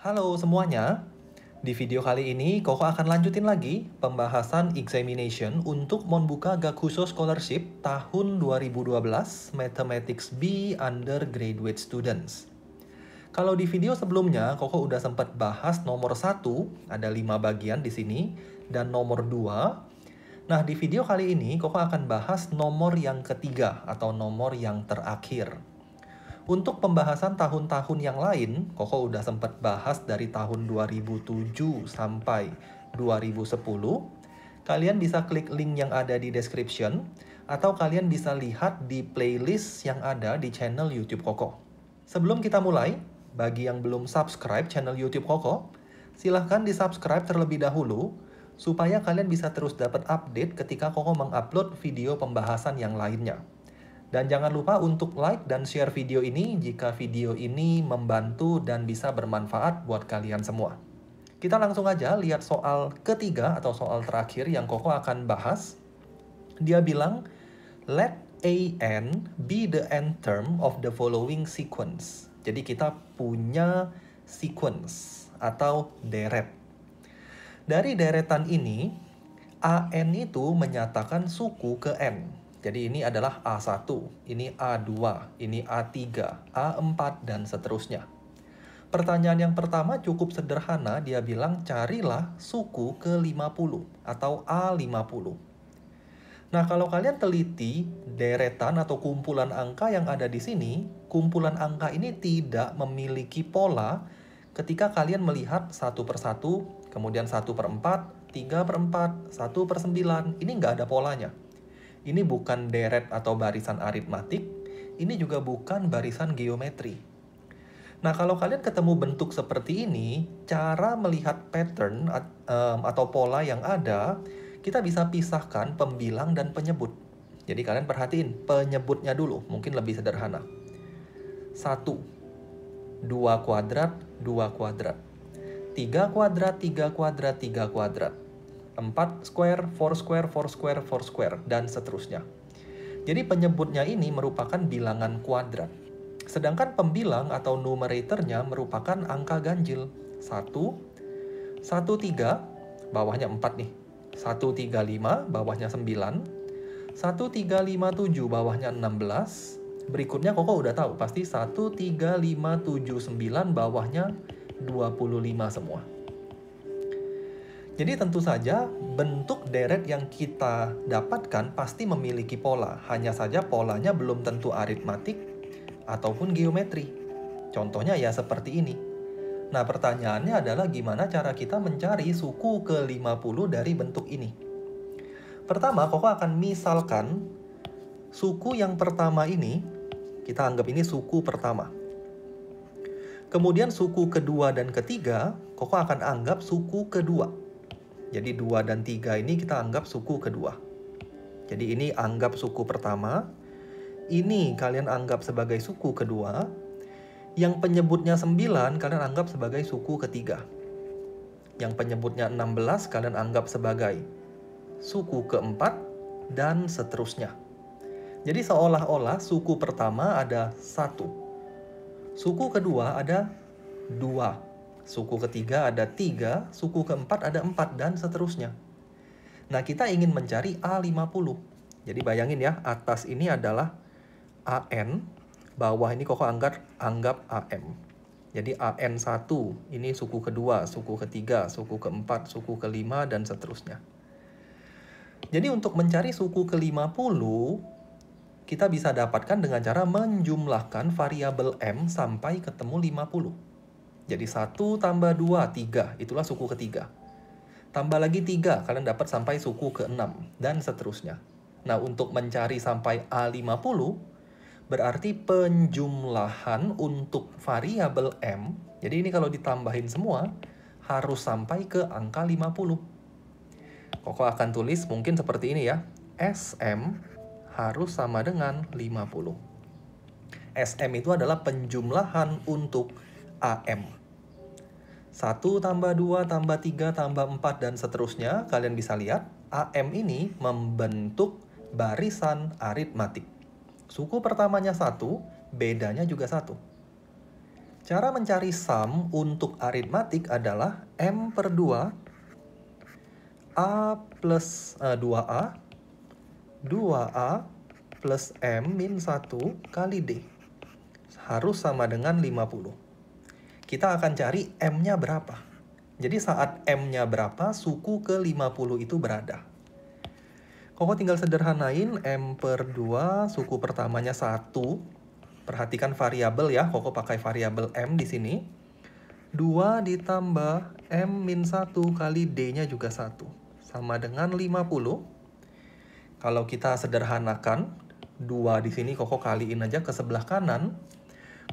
Halo semuanya, di video kali ini Koko akan lanjutin lagi pembahasan examination untuk membuka Gakuso Scholarship tahun 2012 Mathematics B Undergraduate Students. Kalau di video sebelumnya Koko udah sempat bahas nomor 1, ada 5 bagian di sini, dan nomor 2. Nah, di video kali ini Koko akan bahas nomor yang ketiga atau nomor yang terakhir. Untuk pembahasan tahun-tahun yang lain, Koko udah sempat bahas dari tahun 2007 sampai 2010. Kalian bisa klik link yang ada di description atau kalian bisa lihat di playlist yang ada di channel YouTube Koko. Sebelum kita mulai, bagi yang belum subscribe channel YouTube Koko, silahkan di-subscribe terlebih dahulu supaya kalian bisa terus dapat update ketika Koko mengupload video pembahasan yang lainnya. Dan jangan lupa untuk like dan share video ini jika video ini membantu dan bisa bermanfaat buat kalian semua. Kita langsung aja lihat soal ketiga atau soal terakhir yang Koko akan bahas. Dia bilang, let an be the end term of the following sequence. Jadi kita punya sequence atau deret. Dari deretan ini, AN itu menyatakan suku ke N. Jadi ini adalah A1, ini A2, ini A3, A4, dan seterusnya. Pertanyaan yang pertama cukup sederhana, dia bilang carilah suku ke-50 atau A50. Nah, kalau kalian teliti deretan atau kumpulan angka yang ada di sini, kumpulan angka ini tidak memiliki pola ketika kalian melihat satu per satu, kemudian satu per empat, tiga per empat, satu per sembilan. Ini nggak ada polanya. Ini bukan deret atau barisan aritmatik, ini juga bukan barisan geometri. Nah, kalau kalian ketemu bentuk seperti ini, cara melihat pattern atau pola yang ada, kita bisa pisahkan pembilang dan penyebut. Jadi kalian perhatiin penyebutnya dulu, mungkin lebih sederhana. Satu, dua kuadrat, dua kuadrat. tiga kuadrat, tiga kuadrat, tiga kuadrat. 4 square, 4 square, 4 square, 4 square, dan seterusnya. Jadi penyebutnya ini merupakan bilangan kuadrat. Sedangkan pembilang atau numeratornya merupakan angka ganjil. 1, 1, 3, bawahnya 4 nih. 1, 3, 5, bawahnya 9. 1, 3, 5, 7, bawahnya 16. Berikutnya Koko udah tahu, pasti 1, 3, 5, 7, 9, bawahnya 25 semua. Jadi tentu saja bentuk deret yang kita dapatkan pasti memiliki pola, hanya saja polanya belum tentu aritmatik ataupun geometri. Contohnya ya seperti ini. Nah pertanyaannya adalah gimana cara kita mencari suku ke-50 dari bentuk ini? Pertama, Koko akan misalkan suku yang pertama ini, kita anggap ini suku pertama. Kemudian suku kedua dan ketiga, Koko akan anggap suku kedua. Jadi 2 dan 3 ini kita anggap suku kedua. Jadi ini anggap suku pertama, ini kalian anggap sebagai suku kedua, yang penyebutnya 9 kalian anggap sebagai suku ketiga. Yang penyebutnya 16 kalian anggap sebagai suku keempat dan seterusnya. Jadi seolah-olah suku pertama ada satu, suku kedua ada dua, suku ketiga ada tiga, suku keempat ada empat, dan seterusnya. Nah, kita ingin mencari A50. Jadi bayangin ya, atas ini adalah AN, bawah ini kok anggap, anggap AM. Jadi AN1, ini suku kedua, suku ketiga, suku keempat, suku kelima, dan seterusnya. Jadi untuk mencari suku ke-50, kita bisa dapatkan dengan cara menjumlahkan variabel M sampai ketemu 50. Jadi 1 tambah 2, 3. Itulah suku ketiga. Tambah lagi 3, kalian dapat sampai suku ke-6, dan seterusnya. Nah, untuk mencari sampai A50, berarti penjumlahan untuk variabel M, jadi ini kalau ditambahin semua, harus sampai ke angka 50. Koko akan tulis mungkin seperti ini ya, SM harus sama dengan 50. SM itu adalah penjumlahan untuk AM. 1 tambah 2 tambah 3 tambah 4 dan seterusnya, kalian bisa lihat AM ini membentuk barisan aritmatik. Suku pertamanya 1, bedanya juga 1. Cara mencari sum untuk aritmatik adalah M per 2, A plus uh, 2A, 2A plus M min 1 kali D. Harus sama dengan 50 kita akan cari M-nya berapa. Jadi saat M-nya berapa, suku ke 50 itu berada. Koko tinggal sederhanain M per 2, suku pertamanya 1. Perhatikan variabel ya, Koko pakai variabel M di sini. 2 ditambah M min 1 kali D-nya juga 1. Sama dengan 50. Kalau kita sederhanakan, 2 di sini Koko kaliin aja ke sebelah kanan.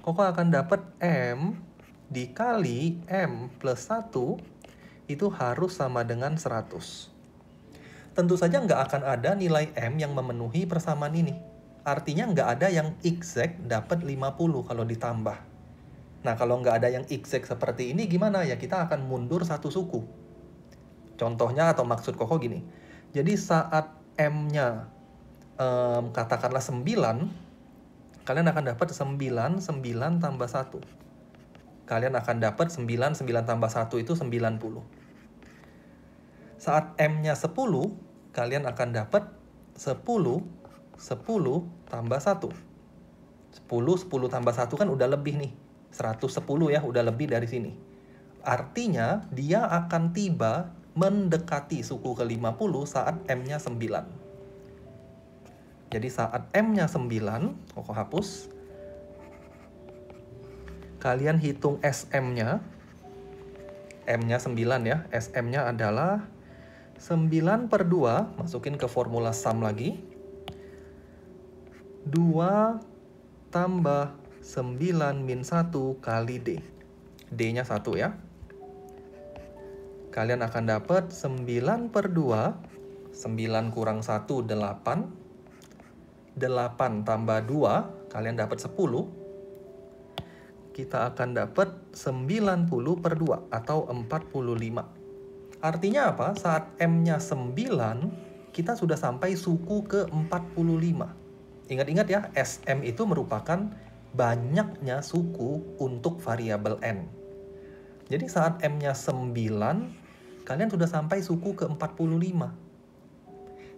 Koko akan dapat M dikali M plus 1 itu harus sama dengan 100. Tentu saja nggak akan ada nilai M yang memenuhi persamaan ini. Artinya nggak ada yang exact dapat 50 kalau ditambah. Nah kalau nggak ada yang exact seperti ini gimana ya kita akan mundur satu suku. Contohnya atau maksud Koko gini. Jadi saat M-nya um, katakanlah 9, kalian akan dapat 9, 9 tambah 1 kalian akan dapat 9, 9 tambah 1 itu 90. Saat M-nya 10, kalian akan dapat 10, 10 tambah 1. 10, 10 tambah 1 kan udah lebih nih. 110 ya, udah lebih dari sini. Artinya, dia akan tiba mendekati suku ke-50 saat M-nya 9. Jadi saat M-nya 9, kok hapus, kalian hitung SM-nya. M-nya 9 ya. SM-nya adalah 9 per 2. Masukin ke formula sum lagi. 2 tambah 9 min 1 kali D. D-nya 1 ya. Kalian akan dapat 9 per 2. 9 kurang 1, 8. 8 tambah 2, kalian dapat 10 kita akan dapat 90 per 2 atau 45. Artinya apa? Saat M-nya 9, kita sudah sampai suku ke 45. Ingat-ingat ya, SM itu merupakan banyaknya suku untuk variabel N. Jadi saat M-nya 9, kalian sudah sampai suku ke 45.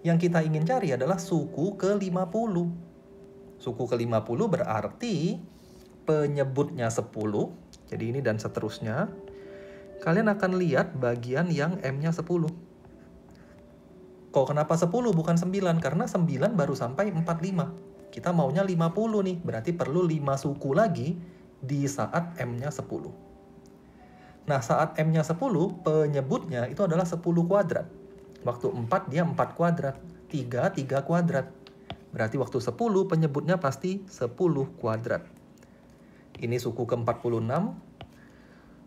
Yang kita ingin cari adalah suku ke 50. Suku ke 50 berarti penyebutnya 10. Jadi ini dan seterusnya. Kalian akan lihat bagian yang M-nya 10. Kok kenapa 10 bukan 9? Karena 9 baru sampai 45. Kita maunya 50 nih, berarti perlu 5 suku lagi di saat M-nya 10. Nah, saat M-nya 10, penyebutnya itu adalah 10 kuadrat. Waktu 4 dia 4 kuadrat, 3 3 kuadrat. Berarti waktu 10 penyebutnya pasti 10 kuadrat. Ini suku ke-46.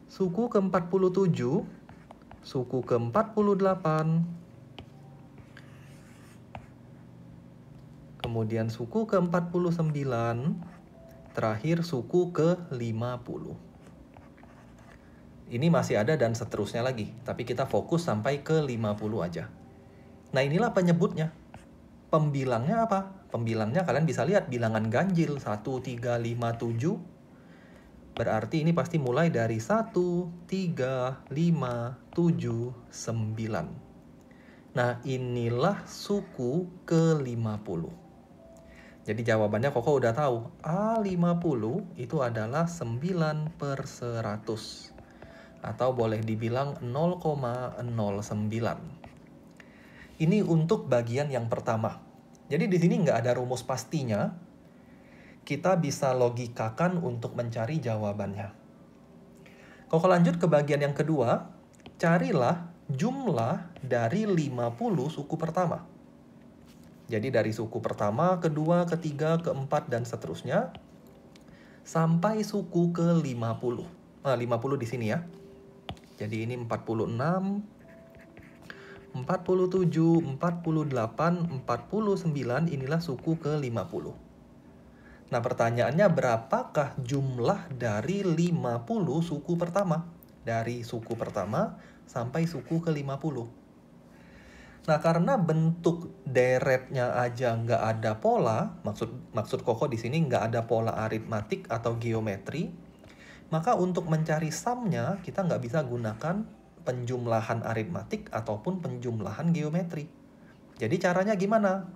Suku ke-47, suku ke-48. Kemudian suku ke-49, terakhir suku ke-50. Ini masih ada dan seterusnya lagi, tapi kita fokus sampai ke 50 aja. Nah inilah penyebutnya. Pembilangnya apa? Pembilangnya kalian bisa lihat bilangan ganjil 1, 3, 5, 7, Berarti ini pasti mulai dari 1, 3, 5, 7, 9. Nah, inilah suku ke-50. Jadi jawabannya Koko udah tahu. A50 itu adalah 9 per 100. Atau boleh dibilang 0,09. Ini untuk bagian yang pertama. Jadi di sini nggak ada rumus pastinya, kita bisa logikakan untuk mencari jawabannya. Kalau lanjut ke bagian yang kedua, carilah jumlah dari 50 suku pertama. Jadi dari suku pertama, kedua, ketiga, keempat, dan seterusnya, sampai suku ke 50. Nah, 50 di sini ya. Jadi ini 46, 47, 48, 49, inilah suku ke 50. Nah pertanyaannya berapakah jumlah dari 50 suku pertama? Dari suku pertama sampai suku ke 50. Nah karena bentuk deretnya aja nggak ada pola, maksud maksud koko di sini nggak ada pola aritmatik atau geometri, maka untuk mencari samnya kita nggak bisa gunakan penjumlahan aritmatik ataupun penjumlahan geometri. Jadi caranya gimana?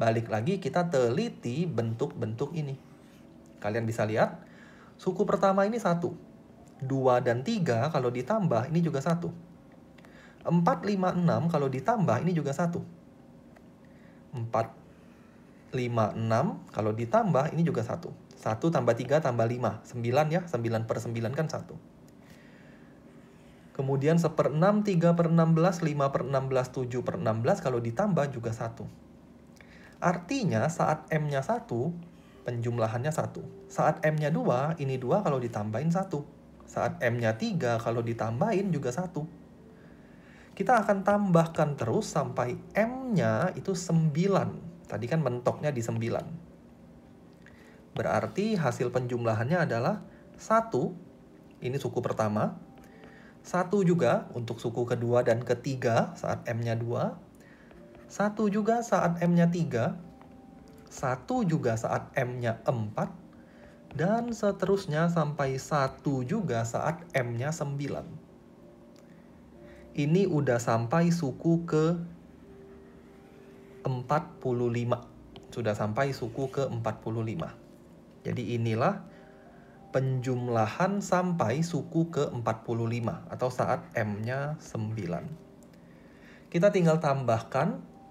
Balik lagi kita teliti bentuk-bentuk ini. Kalian bisa lihat, suku pertama ini satu. Dua dan tiga kalau ditambah ini juga satu. Empat, lima, enam kalau ditambah ini juga satu. Empat, lima, enam kalau ditambah ini juga satu. Satu tambah tiga tambah lima. Sembilan ya, sembilan per sembilan kan satu. Kemudian 1 per 6, 3 per 16, 5 per 16, 7 per 16, kalau ditambah juga 1. Artinya saat M-nya 1, penjumlahannya 1. Saat M-nya 2, ini 2 kalau ditambahin 1. Saat M-nya 3, kalau ditambahin juga 1. Kita akan tambahkan terus sampai M-nya itu 9. Tadi kan mentoknya di 9. Berarti hasil penjumlahannya adalah 1, ini suku pertama. 1 juga untuk suku kedua dan ketiga saat M-nya 2 satu juga saat M-nya 3, satu juga saat M-nya 4, dan seterusnya sampai satu juga saat M-nya 9. Ini udah sampai suku ke 45. Sudah sampai suku ke 45. Jadi inilah penjumlahan sampai suku ke 45 atau saat M-nya 9. Kita tinggal tambahkan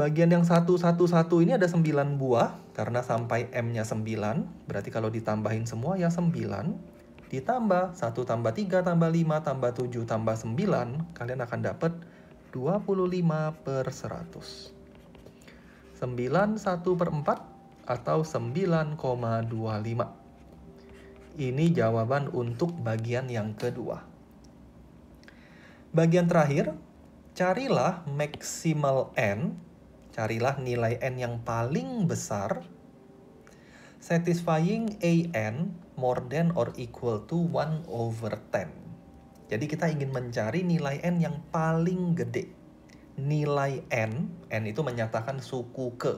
Bagian yang satu, satu ini ada 9 buah, karena sampai M-nya 9, berarti kalau ditambahin semua ya 9. Ditambah 1 tambah 3 tambah 5 tambah 7 tambah 9, kalian akan dapat 25 per 100. 9 1 per 4 atau 9,25. Ini jawaban untuk bagian yang kedua. Bagian terakhir, carilah maksimal N Carilah nilai N yang paling besar satisfying AN more than or equal to 1 over 10. Jadi kita ingin mencari nilai N yang paling gede. Nilai N, N itu menyatakan suku ke.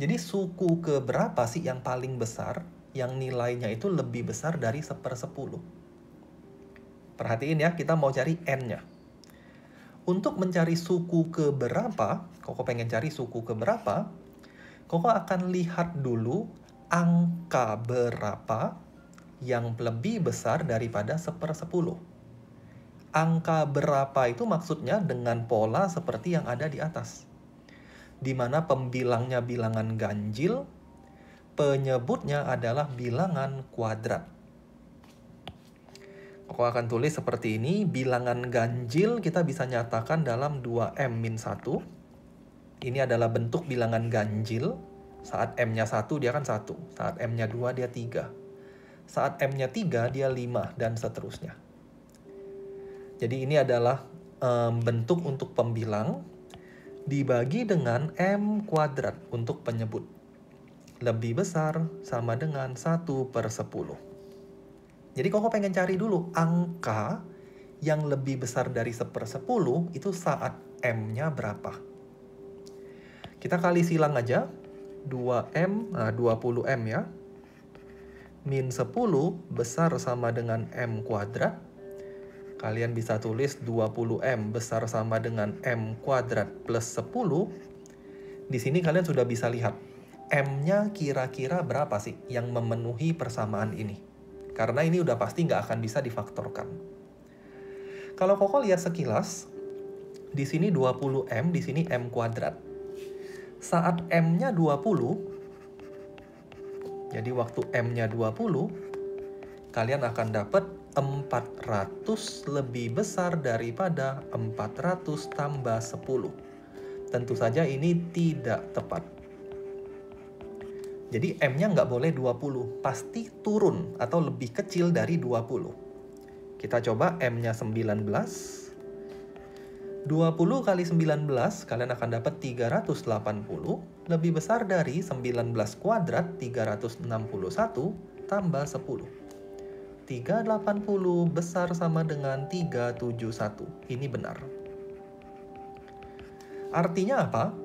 Jadi suku ke berapa sih yang paling besar? Yang nilainya itu lebih besar dari 1 10. Perhatiin ya, kita mau cari N-nya. Untuk mencari suku ke berapa, Koko pengen cari suku ke berapa, Koko akan lihat dulu angka berapa yang lebih besar daripada sepersepuluh. Angka berapa itu maksudnya dengan pola seperti yang ada di atas. Di mana pembilangnya bilangan ganjil, penyebutnya adalah bilangan kuadrat. Aku akan tulis seperti ini, bilangan ganjil kita bisa nyatakan dalam 2M-1. Ini adalah bentuk bilangan ganjil. Saat M-nya 1, dia kan 1. Saat M-nya 2, dia 3. Saat M-nya 3, dia 5, dan seterusnya. Jadi ini adalah um, bentuk untuk pembilang dibagi dengan M kuadrat untuk penyebut. Lebih besar sama dengan 1 per 10. Jadi Koko pengen cari dulu angka yang lebih besar dari 1 per 10 itu saat M-nya berapa. Kita kali silang aja. 2M, nah 20M ya. Min 10 besar sama dengan M kuadrat. Kalian bisa tulis 20M besar sama dengan M kuadrat plus 10. Di sini kalian sudah bisa lihat M-nya kira-kira berapa sih yang memenuhi persamaan ini. Karena ini udah pasti nggak akan bisa difaktorkan. Kalau Koko lihat sekilas, di sini 20M, di sini M kuadrat. Saat M-nya 20, jadi waktu M-nya 20, kalian akan dapat 400 lebih besar daripada 400 tambah 10. Tentu saja ini tidak tepat. Jadi M-nya nggak boleh 20, pasti turun atau lebih kecil dari 20. Kita coba M-nya 19. 20 kali 19, kalian akan dapat 380, lebih besar dari 19 kuadrat 361 tambah 10. 380 besar sama dengan 371. Ini benar. Artinya apa?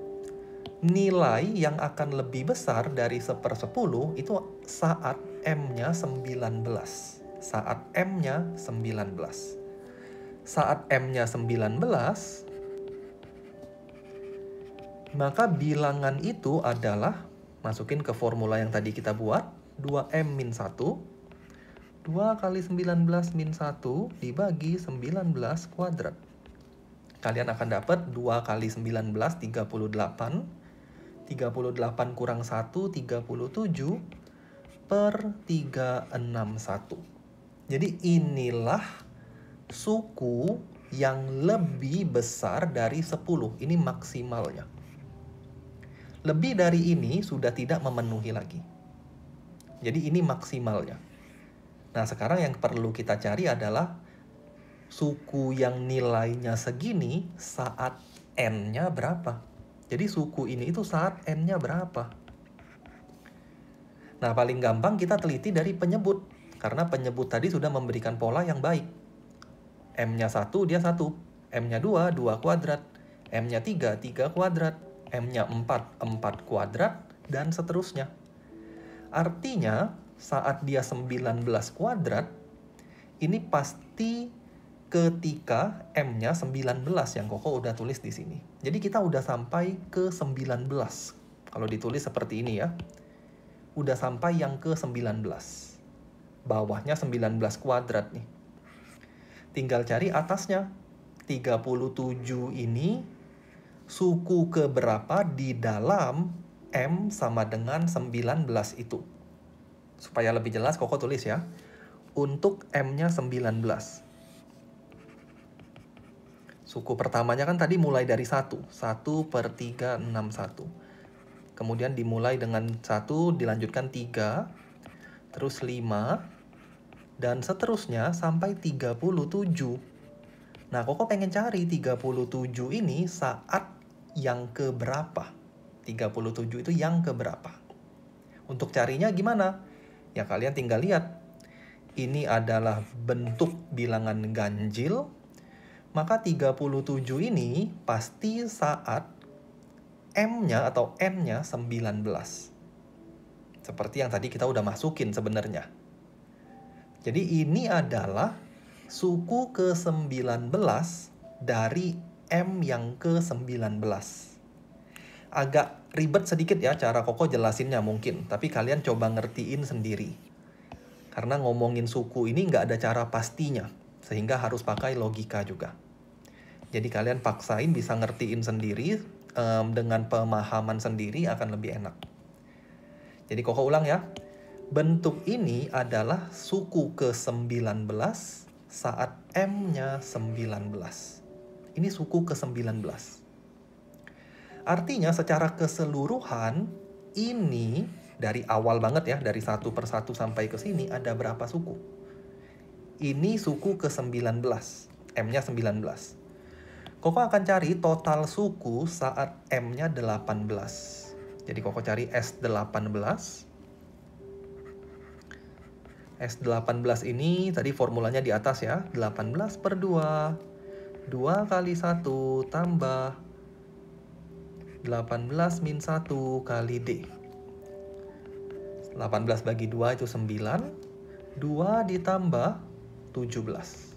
nilai yang akan lebih besar dari 1 per 10 itu saat M-nya 19. Saat M-nya 19. Saat M-nya 19, maka bilangan itu adalah, masukin ke formula yang tadi kita buat, 2M min 1, 2 kali 19 min 1 dibagi 19 kuadrat. Kalian akan dapat 2 kali 19, 38, 38 kurang 1, 37 per 361. Jadi inilah suku yang lebih besar dari 10. Ini maksimalnya. Lebih dari ini sudah tidak memenuhi lagi. Jadi ini maksimalnya. Nah, sekarang yang perlu kita cari adalah suku yang nilainya segini saat n-nya berapa? Jadi suku ini itu saat n-nya berapa. Nah, paling gampang kita teliti dari penyebut. Karena penyebut tadi sudah memberikan pola yang baik. M-nya 1, dia 1. M-nya 2, 2 kuadrat. M-nya 3, 3 kuadrat. M-nya 4, 4 kuadrat. Dan seterusnya. Artinya, saat dia 19 kuadrat, ini pasti ketika M-nya 19 yang Koko udah tulis di sini. Jadi kita udah sampai ke 19. Kalau ditulis seperti ini ya. Udah sampai yang ke 19. Bawahnya 19 kuadrat nih. Tinggal cari atasnya. 37 ini suku ke berapa di dalam M sama dengan 19 itu. Supaya lebih jelas Koko tulis ya. Untuk M-nya 19. 19. Suku pertamanya kan tadi mulai dari 1, 1 per 3, 6, 1. Kemudian dimulai dengan 1, dilanjutkan 3, terus 5, dan seterusnya sampai 37. Nah, Koko pengen cari 37 ini saat yang keberapa. 37 itu yang keberapa. Untuk carinya gimana? Ya kalian tinggal lihat. Ini adalah bentuk bilangan ganjil maka 37 ini pasti saat M-nya atau N-nya 19. Seperti yang tadi kita udah masukin sebenarnya. Jadi ini adalah suku ke-19 dari M yang ke-19. Agak ribet sedikit ya cara Koko jelasinnya mungkin, tapi kalian coba ngertiin sendiri. Karena ngomongin suku ini nggak ada cara pastinya, sehingga harus pakai logika juga. Jadi kalian paksain bisa ngertiin sendiri um, dengan pemahaman sendiri akan lebih enak. Jadi koko ulang ya. Bentuk ini adalah suku ke-19 saat M-nya 19. Ini suku ke-19. Artinya secara keseluruhan ini dari awal banget ya, dari satu persatu sampai ke sini ada berapa suku? Ini suku ke-19. M-nya 19. Koko akan cari total suku saat M-nya 18. Jadi Koko cari S18. S18 ini tadi formulanya di atas ya. 18 per 2. 2 kali 1 tambah 18 min 1 kali D. 18 bagi 2 itu 9. 2 ditambah 17.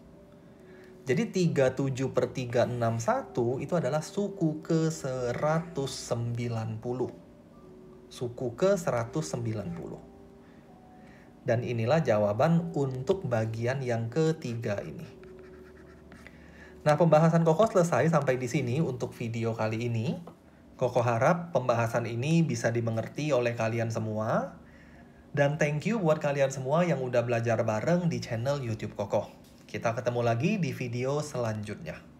Jadi 37 per 361 itu adalah suku ke 190. Suku ke 190. Dan inilah jawaban untuk bagian yang ketiga ini. Nah, pembahasan Koko selesai sampai di sini untuk video kali ini. Koko harap pembahasan ini bisa dimengerti oleh kalian semua. Dan thank you buat kalian semua yang udah belajar bareng di channel YouTube Kokoh. Kita ketemu lagi di video selanjutnya.